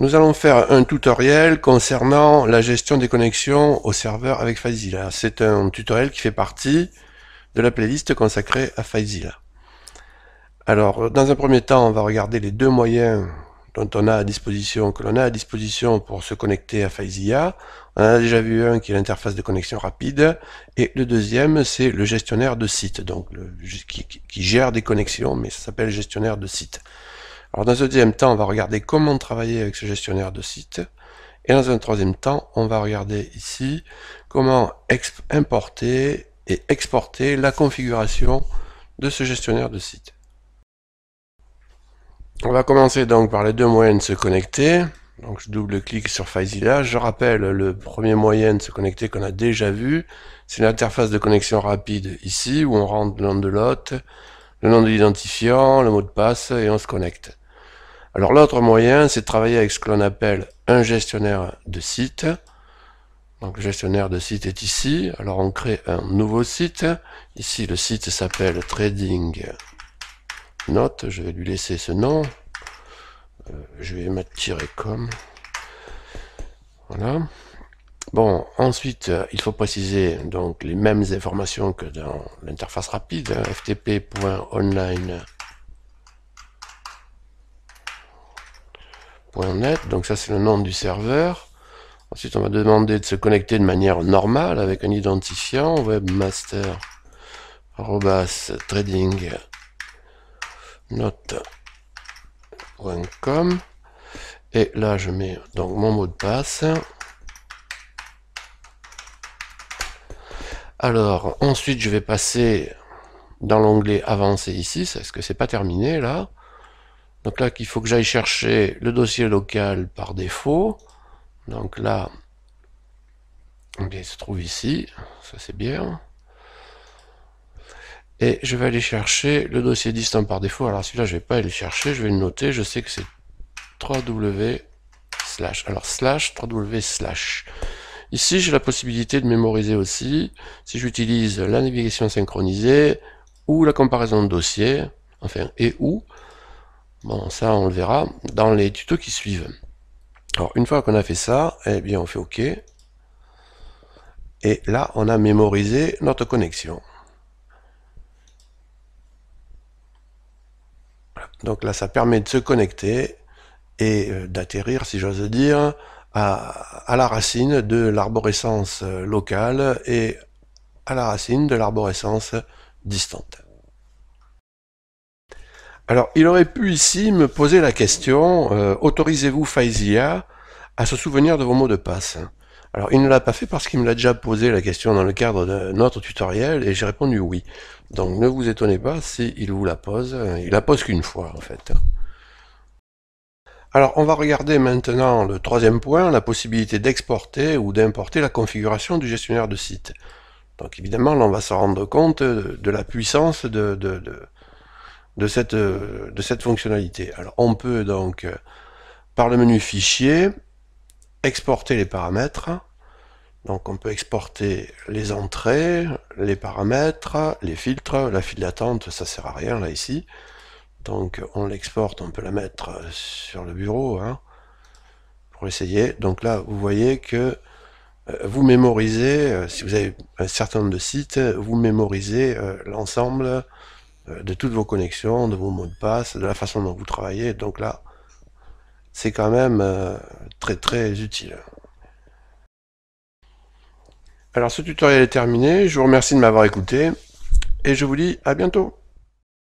Nous allons faire un tutoriel concernant la gestion des connexions au serveur avec FileZilla. C'est un tutoriel qui fait partie de la playlist consacrée à FileZilla. Alors, dans un premier temps, on va regarder les deux moyens dont on a à disposition, que l'on a à disposition pour se connecter à FileZilla. On a déjà vu un qui est l'interface de connexion rapide, et le deuxième, c'est le gestionnaire de site, donc qui, qui, gère des connexions, mais ça s'appelle gestionnaire de site. Alors dans un deuxième temps, on va regarder comment travailler avec ce gestionnaire de site. Et dans un troisième temps, on va regarder ici comment importer et exporter la configuration de ce gestionnaire de site. On va commencer donc par les deux moyens de se connecter. Donc je double-clique sur FileZilla. Je rappelle le premier moyen de se connecter qu'on a déjà vu. C'est l'interface de connexion rapide ici où on rentre l'un de l'autre le nom de l'identifiant, le mot de passe, et on se connecte. Alors l'autre moyen, c'est de travailler avec ce que l'on appelle un gestionnaire de site. Donc le gestionnaire de site est ici. Alors on crée un nouveau site. Ici le site s'appelle Trading Note. Je vais lui laisser ce nom. Euh, je vais mettre tirer comme. Voilà. Bon, ensuite, euh, il faut préciser donc les mêmes informations que dans l'interface rapide, hein, ftp.online.net, donc ça c'est le nom du serveur. Ensuite, on va demander de se connecter de manière normale avec un identifiant webmaster et là je mets donc mon mot de passe Alors, ensuite, je vais passer dans l'onglet Avancé ici, Est-ce que c'est pas terminé, là. Donc là, il faut que j'aille chercher le dossier local par défaut. Donc là, il se trouve ici, ça c'est bien. Et je vais aller chercher le dossier distant par défaut. Alors celui-là, je vais pas aller le chercher, je vais le noter. Je sais que c'est 3W slash. Alors slash, 3W slash. Ici, j'ai la possibilité de mémoriser aussi, si j'utilise la navigation synchronisée, ou la comparaison de dossiers, enfin, et où bon, ça on le verra dans les tutos qui suivent. Alors, une fois qu'on a fait ça, eh bien, on fait OK. Et là, on a mémorisé notre connexion. Donc là, ça permet de se connecter et euh, d'atterrir, si j'ose dire, à, la racine de l'arborescence locale et à la racine de l'arborescence distante. Alors, il aurait pu ici me poser la question euh, autorisez-vous Faizia à se souvenir de vos mots de passe Alors, il ne l'a pas fait parce qu'il me l'a déjà posé la question dans le cadre de notre tutoriel et j'ai répondu oui. Donc, ne vous étonnez pas s'il il vous la pose. Hein, il la pose qu'une fois, en fait. Alors on va regarder maintenant le troisième point, la possibilité d'exporter ou d'importer la configuration du gestionnaire de site. Donc évidemment là on va se rendre compte de, la puissance de, cette, fonctionnalité. Alors on peut donc par le menu fichier exporter les paramètres. Donc on peut exporter les entrées, les paramètres, les filtres, la file d'attente, ça sert à rien là ici. Donc, on l'exporte, on peut la mettre euh, sur le bureau hein, pour essayer. Donc là, vous voyez que euh, vous mémorisez, euh, si vous avez un certain nombre de sites, vous mémorisez l'ensemble de toutes vos connexions, de vos mots de passe, de la façon dont vous travaillez. Donc là, c'est quand même très très utile. Alors ce tutoriel est terminé, je vous remercie de m'avoir écouté et je vous dis à bientôt.